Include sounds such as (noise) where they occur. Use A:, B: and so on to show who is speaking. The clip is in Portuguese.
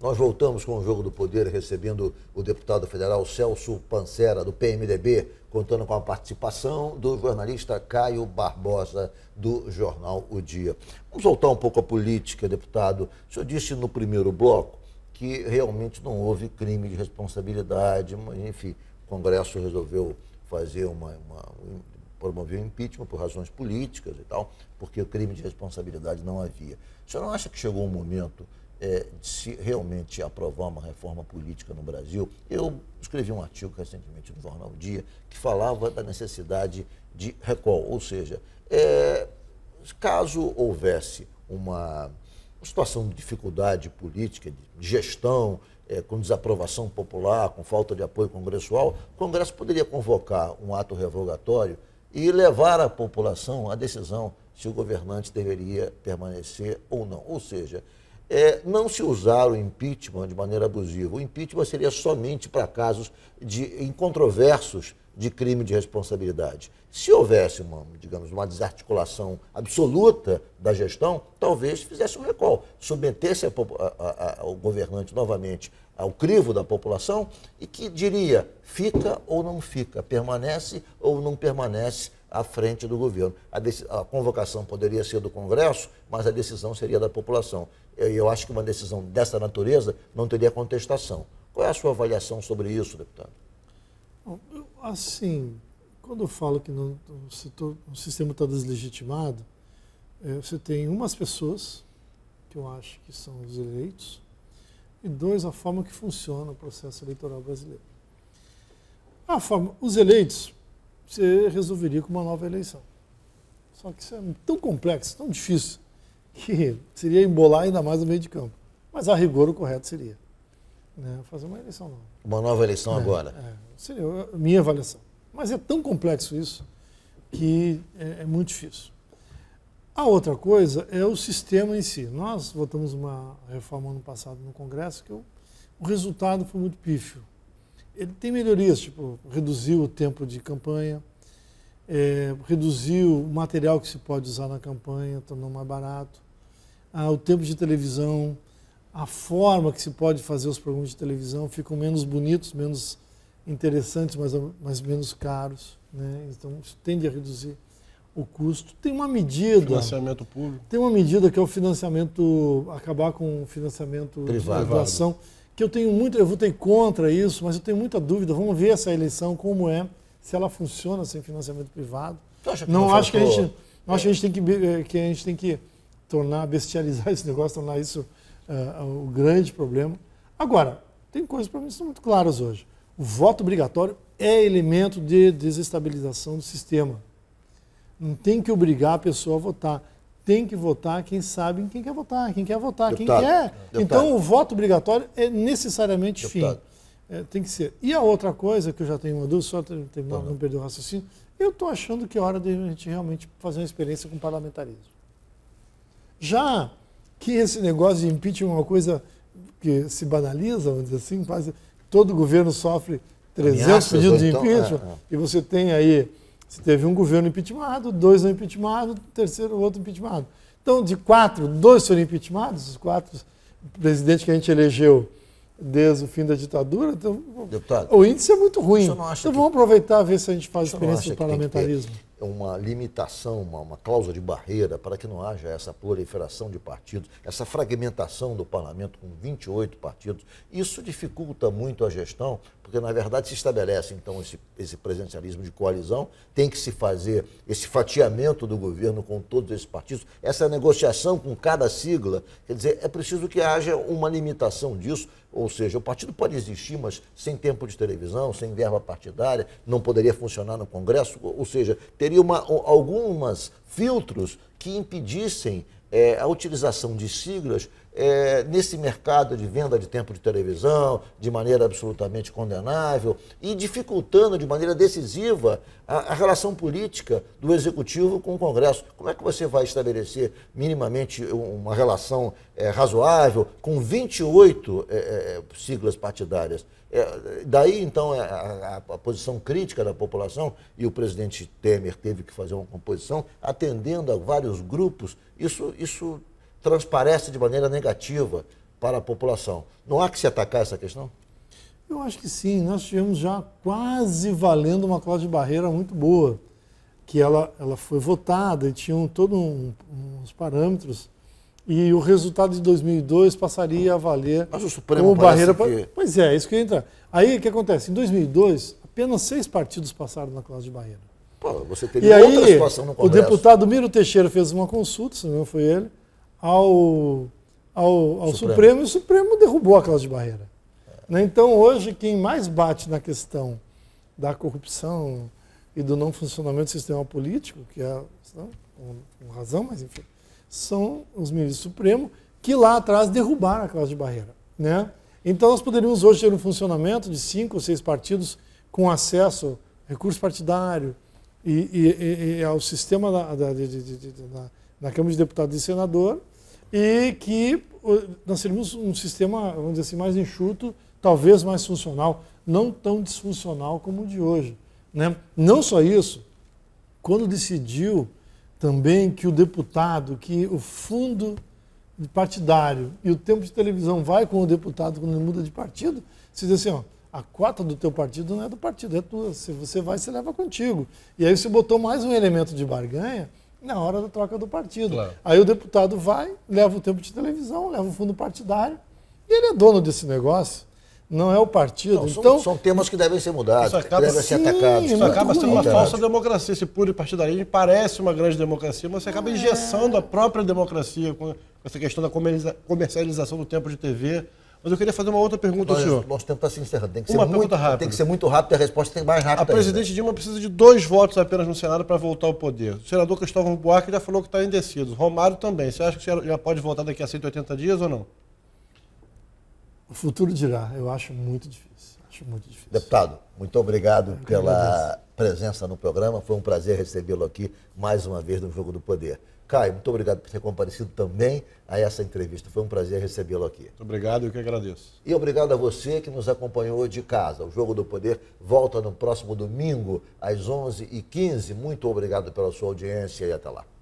A: Nós voltamos com o Jogo do Poder, recebendo o deputado federal Celso Pancera, do PMDB, contando com a participação do jornalista Caio Barbosa, do jornal O Dia. Vamos voltar um pouco à política, deputado. O senhor disse no primeiro bloco que realmente não houve crime de responsabilidade, mas, enfim, o Congresso resolveu fazer uma, uma promover o impeachment por razões políticas e tal, porque o crime de responsabilidade não havia. O senhor não acha que chegou um momento é, se realmente aprovar uma reforma política no Brasil. Eu escrevi um artigo recentemente no Jornal Dia que falava da necessidade de recall, ou seja, é, caso houvesse uma situação de dificuldade política, de gestão, é, com desaprovação popular, com falta de apoio congressual, o Congresso poderia convocar um ato revogatório e levar à população a decisão se o governante deveria permanecer ou não. Ou seja, é, não se usar o impeachment de maneira abusiva. O impeachment seria somente para casos de incontroversos de crime de responsabilidade. Se houvesse uma, digamos, uma desarticulação absoluta da gestão, talvez fizesse um recall, submetesse a, a, a, o governante novamente ao crivo da população e que diria fica ou não fica, permanece ou não permanece à frente do governo. A, convocação poderia ser do Congresso, mas a decisão seria da população. Eu, eu acho que uma decisão dessa natureza não teria contestação. Qual é a sua avaliação sobre isso, deputado?
B: Assim, quando eu falo que não, o, o sistema está deslegitimado, é, você tem umas pessoas, que eu acho que são os eleitos, e dois, a forma que funciona o processo eleitoral brasileiro. A forma, os eleitos, você resolveria com uma nova eleição. Só que isso é tão complexo, tão difícil, que seria embolar ainda mais o meio de campo. Mas a rigor o correto seria né, fazer uma eleição nova.
A: Uma nova eleição é, agora. É,
B: seria a minha avaliação. Mas é tão complexo isso que é, é, muito difícil. A outra coisa é o sistema em si. Nós votamos uma reforma ano passado no Congresso que o o resultado foi muito pífio. Ele tem melhorias, tipo, reduziu o tempo de campanha, é, reduziu o material que se pode usar na campanha, tornou mais barato, ah, o tempo de televisão, a forma que se pode fazer os programas de televisão ficam menos bonitos, menos interessantes, mas, mas menos caros. Né? Então, isso tende a reduzir o custo. Tem uma medida. Financiamento público. Tem uma medida que é o financiamento. acabar com o financiamento privado. De que eu tenho muito. Eu votei contra isso, mas eu tenho muita dúvida. Vamos ver essa eleição, como é, se ela funciona sem financiamento privado. não, não acho que a gente. Não acho que a é. gente tem que, eh, que a gente tem que tornar, (laughs) bestializar esse negócio, tornar isso uh, o grande problema. Agora, tem coisas para mim que são muito claras hoje. O voto obrigatório é elemento de desestabilização do sistema. Não tem que obrigar a pessoa a votar. Tem que votar quem sabe quem quer votar, quem quer votar, Deputado. quem quer. Deputado. Então o voto obrigatório é necessariamente Deputado. fim. É, tem que ser. E a outra coisa que eu já tenho uma dúvida, só terminar, não, tá não perder o raciocínio, eu estou achando que é hora de a gente realmente fazer uma experiência com parlamentarismo. Já que esse negócio de impeachment é uma coisa que se banaliza, vamos dizer assim, quase todo governo sofre 300 Ameaças, pedidos né? de então, impeachment, então, é, é. e você tem aí, se teve um governo impeachmentado, dois não impeachmentados, terceiro outro impeachmentado. Então, de quatro, dois foram impeachmentados, os quatro presidentes que a gente elegeu desde o fim da ditadura, então, Deputado, o índice é muito ruim. Então, vamos aproveitar aproveitar ver se a gente faz experiência de parlamentarismo.
A: É uma limitação, uma, uma cláusula de barreira para que não haja essa proliferação de partidos, essa fragmentação do parlamento com 28 partidos. Isso dificulta muito a gestão, porque na verdade se estabelece então esse, esse presidencialismo de coalizão, tem que se fazer esse fatiamento do governo com todos esses partidos, essa negociação com cada sigla. Quer dizer, é preciso que haja uma limitação disso ou seja, o partido pode existir, mas sem tempo de televisão, sem verba partidária, não poderia funcionar no Congresso. Ou seja, teria uma, algumas filtros que impedissem é, a utilização de siglas é, nesse mercado de venda de tempo de televisão de maneira absolutamente condenável e dificultando de maneira decisiva a, a, relação política do Executivo com o Congresso. Como é que você vai estabelecer minimamente uma relação é, razoável com 28 é, é, siglas partidárias? É, daí, então, é, a, a, a posição crítica da população, e o presidente Temer teve que fazer uma composição, atendendo a vários grupos, isso, isso transparece de maneira negativa para a população. Não há que se atacar essa questão?
B: Eu acho que sim. Nós tivemos já quase valendo uma cláusula de barreira muito boa, que ela, ela foi votada e tinham todos um, uns parâmetros. E o resultado de 2002 passaria a valer Mas o Supremo como barreira. Que... Pois é, é, isso que entra. Aí o que acontece? Em 2002, apenas seis partidos passaram na cláusula de barreira. Pô,
A: você teria e outra aí, situação no Congresso. O deputado
B: Miro Teixeira fez uma consulta, se não foi ele, ao, ao, ao Supremo. Supremo. e o Supremo derrubou a cláusula de barreira. É. Então, hoje, quem mais bate na questão da corrupção e do não funcionamento do sistema político, que é com razão, mas enfim, são os ministros do Supremo que lá atrás derrubaram a cláusula de barreira. Né? Então, nós poderíamos hoje ter um funcionamento de cinco ou seis partidos com acesso a recurso partidário e, e, e ao sistema da, da, de, de, de, da, na Câmara de Deputados e Senador, e que nós teríamos um sistema, vamos dizer assim, mais enxuto, talvez mais funcional, não tão disfuncional como o de hoje. Né? Não só isso, quando decidiu também que o deputado, que o fundo partidário e o tempo de televisão vai com o deputado quando ele muda de partido, se diz assim, ó, a cota do teu partido não é do partido, é tua. Se você vai, você leva contigo. E aí você botou mais um elemento de barganha na hora da troca do partido. Claro. Aí o deputado vai, leva o tempo de televisão, leva o fundo partidário, e ele é dono desse negócio. Não é o partido. Não, então,
A: são, são, temas que devem ser
B: mudados, acaba, devem ser atacados. Isso acaba sendo uma falsa democracia. Esse puro partidarismo parece uma grande democracia, mas você acaba injeçando é. a própria democracia com essa questão da comercialização do tempo de TV.
A: Mas eu queria fazer uma outra pergunta Nós, ao senhor. Nosso tempo está assim, se encerrando. Tem que, uma ser pergunta muito, rápida. tem que ser muito rápido e a resposta tem que ser mais rápida. A ainda. presidente Dilma precisa de dois votos apenas no Senado para voltar ao poder. O senador Cristóvão Buarque já
B: falou que está indeciso. Romário também. Você acha que já pode voltar daqui a 180 dias ou não? O futuro dirá. Eu acho muito difícil. Acho muito difícil.
A: Deputado, muito obrigado pela presença no programa. Foi um prazer recebê-lo aqui mais uma vez no Jogo do Poder. Caio, muito obrigado por ter comparecido também a essa entrevista. Foi um prazer recebê-lo aqui. Muito obrigado, eu que agradeço. E obrigado a você que nos acompanhou de casa. O Jogo do Poder volta no próximo domingo, às 11h15. Muito obrigado pela sua audiência e até lá.